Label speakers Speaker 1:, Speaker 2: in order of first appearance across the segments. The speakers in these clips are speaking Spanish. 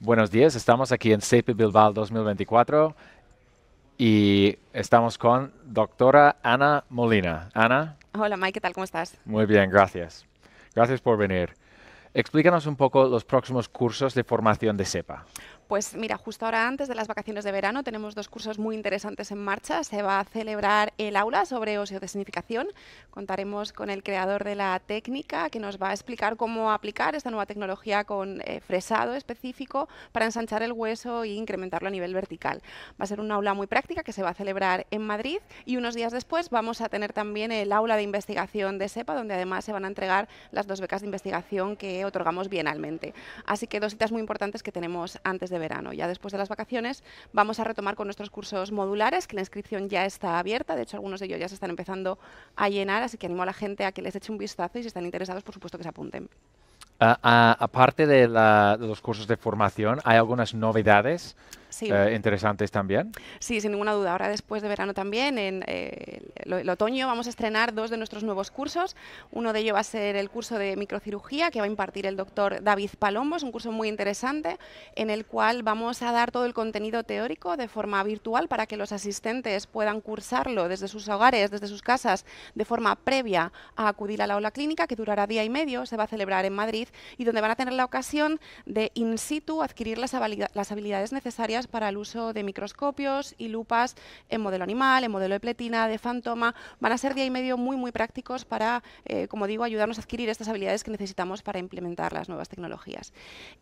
Speaker 1: Buenos días, estamos aquí en SEPA Bilbao 2024 y estamos con doctora Ana Molina. Ana.
Speaker 2: Hola Mike, ¿qué tal? ¿Cómo estás?
Speaker 1: Muy bien, gracias. Gracias por venir. Explícanos un poco los próximos cursos de formación de SEPA.
Speaker 2: Pues mira, justo ahora antes de las vacaciones de verano tenemos dos cursos muy interesantes en marcha. Se va a celebrar el aula sobre óseo Contaremos con el creador de la técnica que nos va a explicar cómo aplicar esta nueva tecnología con eh, fresado específico para ensanchar el hueso e incrementarlo a nivel vertical. Va a ser un aula muy práctica que se va a celebrar en Madrid y unos días después vamos a tener también el aula de investigación de SEPA donde además se van a entregar las dos becas de investigación que otorgamos bienalmente. Así que dos citas muy importantes que tenemos antes de verano. Ya después de las vacaciones vamos a retomar con nuestros cursos modulares, que la inscripción ya está abierta, de hecho algunos de ellos ya se están empezando a llenar, así que animo a la gente a que les eche un vistazo y si están interesados, por supuesto que se apunten.
Speaker 1: aparte de los cursos de formación, ¿hay algunas novedades? Eh, interesantes también.
Speaker 2: Sí, sin ninguna duda. Ahora después de verano también, en el, eh, el, otoño, vamos a estrenar dos de nuestros nuevos cursos. Uno de ellos va a ser el curso de microcirugía que va a impartir el doctor David Palombo. Es un curso muy interesante en el cual vamos a dar todo el contenido teórico de forma virtual para que los asistentes puedan cursarlo desde sus hogares, desde sus casas, de forma previa a acudir a la aula clínica que durará día y medio. Se va a celebrar en Madrid y donde van a tener la ocasión de in situ adquirir las, habilidades necesarias para el uso de microscopios y lupas en modelo animal, en modelo de pletina, de fantoma. Van a ser día y medio muy, muy prácticos para, eh, como digo, ayudarnos a adquirir estas habilidades que necesitamos para implementar las nuevas tecnologías.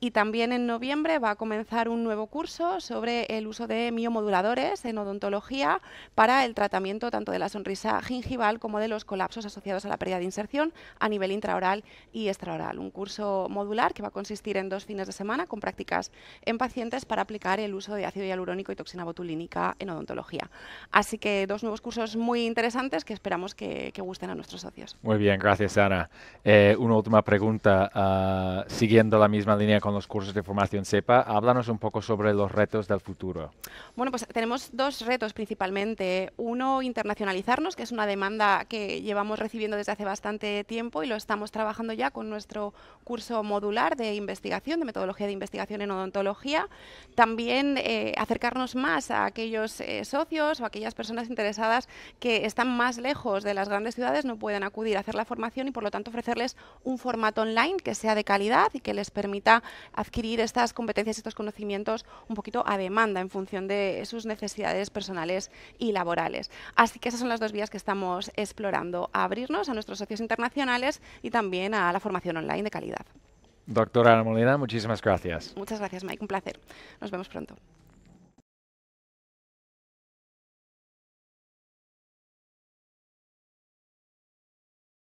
Speaker 2: Y también en noviembre va a comenzar un nuevo curso sobre el uso de miomoduladores en odontología para el tratamiento tanto de la sonrisa gingival como de los colapsos asociados a la pérdida de inserción a nivel intraoral y extraoral. Un curso modular que va a consistir en dos fines de semana con prácticas en pacientes para aplicar el uso de ácido hialurónico y toxina botulínica en odontología. Así que dos nuevos cursos muy interesantes que esperamos que, gusten a nuestros socios.
Speaker 1: Muy bien, gracias Ana. Eh, una última pregunta, ah, siguiendo la misma línea con los cursos de formación SEPA, háblanos un poco sobre los retos del futuro.
Speaker 2: Bueno, pues tenemos dos retos principalmente. Uno, internacionalizarnos, que es una demanda que llevamos recibiendo desde hace bastante tiempo y lo estamos trabajando ya con nuestro curso modular de investigación, de metodología de investigación en odontología. También eh, acercarnos más a aquellos eh, socios o a aquellas personas interesadas que están más lejos de las grandes ciudades, no pueden acudir a hacer la formación y por lo tanto ofrecerles un formato online que sea de calidad y que les permita adquirir estas competencias, y estos conocimientos un poquito a demanda en función de sus necesidades personales y laborales. Así que esas son las dos vías que estamos explorando, abrirnos a nuestros socios internacionales y también a la formación online de calidad.
Speaker 1: Doctora Molina, muchísimas gracias. Muchas
Speaker 2: gracias, Mike. Un placer. Nos vemos pronto.